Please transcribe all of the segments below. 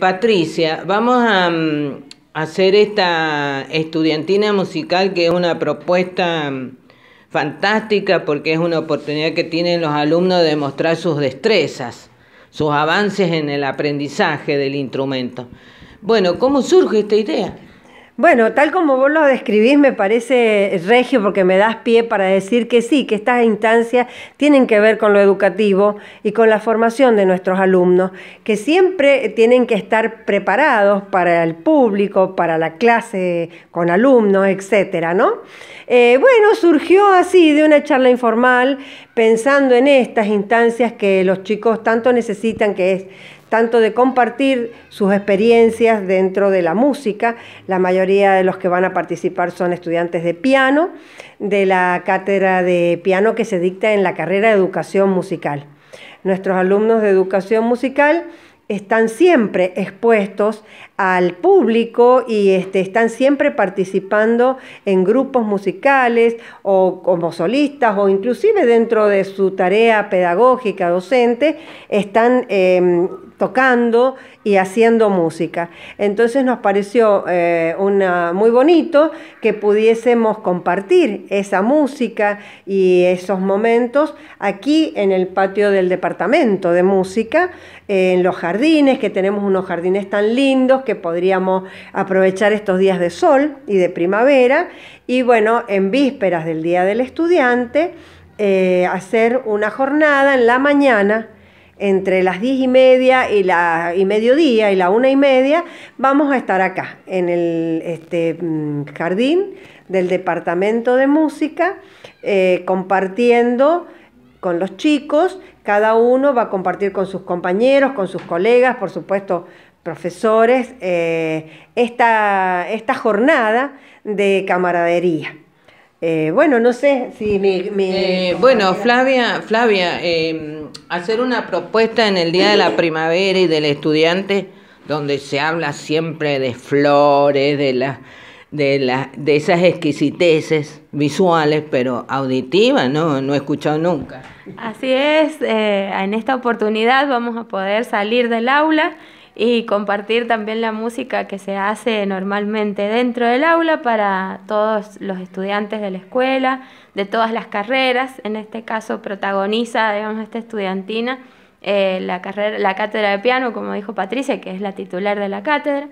Patricia, vamos a mm, hacer esta estudiantina musical que es una propuesta mm, fantástica porque es una oportunidad que tienen los alumnos de mostrar sus destrezas, sus avances en el aprendizaje del instrumento. Bueno, ¿cómo surge esta idea? Bueno, tal como vos lo describís, me parece regio porque me das pie para decir que sí, que estas instancias tienen que ver con lo educativo y con la formación de nuestros alumnos, que siempre tienen que estar preparados para el público, para la clase con alumnos, etcétera, ¿no? Eh, bueno, surgió así de una charla informal, pensando en estas instancias que los chicos tanto necesitan, que es tanto de compartir sus experiencias dentro de la música. La mayoría de los que van a participar son estudiantes de piano, de la cátedra de piano que se dicta en la carrera de educación musical. Nuestros alumnos de educación musical están siempre expuestos al público y este, están siempre participando en grupos musicales o como solistas o inclusive dentro de su tarea pedagógica docente, están em, tocando y haciendo música. Entonces nos pareció eh, muy bonito que pudiésemos compartir esa música y esos momentos aquí en el patio del departamento de música, en los jardines, que tenemos unos jardines tan lindos que podríamos aprovechar estos días de sol y de primavera. Y bueno, en vísperas del Día del Estudiante, eh, hacer una jornada en la mañana entre las diez y media y, la, y mediodía y la una y media, vamos a estar acá, en el este, mm, jardín del Departamento de Música, eh, compartiendo con los chicos, cada uno va a compartir con sus compañeros, con sus colegas, por supuesto, profesores, eh, esta, esta jornada de camaradería. Eh, bueno, no sé si mi... bueno, Flavia, Flavia em, hacer una propuesta en el Día de la Primavera y del Estudiante, donde se habla siempre de flores, de, de, de esas exquisiteces visuales, pero auditivas, ¿no? No he escuchado nunca. Así es, eh, en esta oportunidad vamos a poder salir del aula y compartir también la música que se hace normalmente dentro del aula para todos los estudiantes de la escuela, de todas las carreras. En este caso protagoniza, digamos, esta estudiantina eh, la, carrera, la cátedra de piano, como dijo Patricia, que es la titular de la cátedra,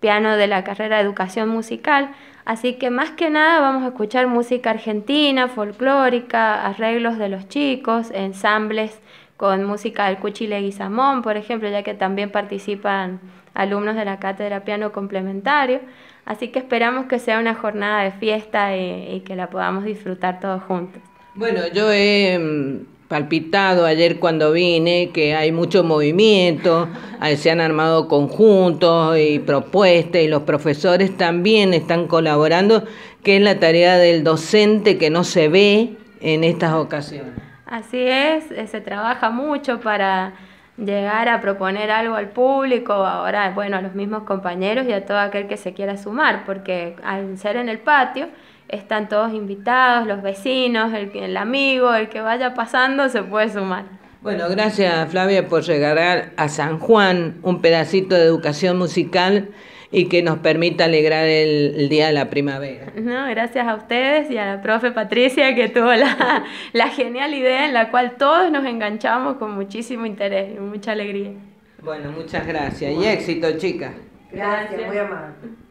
piano de la carrera de educación musical. Así que más que nada vamos a escuchar música argentina, folclórica, arreglos de los chicos, ensambles con música del Cuchile Guizamón, por ejemplo, ya que también participan alumnos de la Cátedra Piano Complementario. Así que esperamos que sea una jornada de fiesta y, y que la podamos disfrutar todos juntos. Bueno, yo he mm, palpitado ayer cuando vine que hay mucho movimiento, eh, se han armado conjuntos y propuestas y los profesores también están colaborando, que es la tarea del docente que no se ve en estas ocasiones. Así es, eh, se trabaja mucho para llegar a proponer algo al público, ahora, bueno, a los mismos compañeros y a todo aquel que se quiera sumar, porque al ser en el patio están todos invitados, los vecinos, el, el amigo, el que vaya pasando se puede sumar. Bueno, gracias Flavia por regalar a San Juan un pedacito de educación musical y que nos permita alegrar el, día de la primavera. No, gracias a ustedes y a la profe Patricia que tuvo la, genial idea en la cual todos nos enganchamos con muchísimo interés y mucha alegría. Bueno, muchas gracias y éxito, chicas. Gracias, gracias. muy amable.